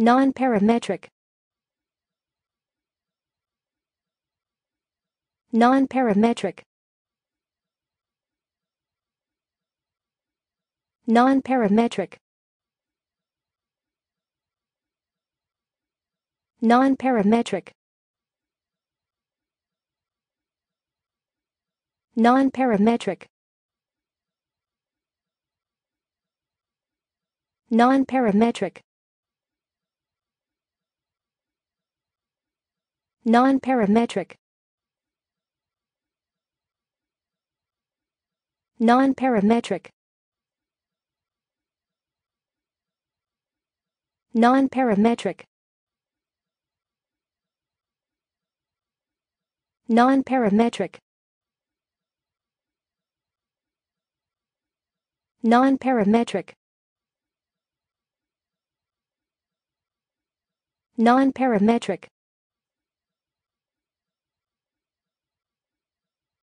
Non-parametric Non-parametric Non-parametric Non-parametric Non-parametric Non-parametric Non-parametric Non-parametric Non-parametric Non-parametric Non-parametric Non-parametric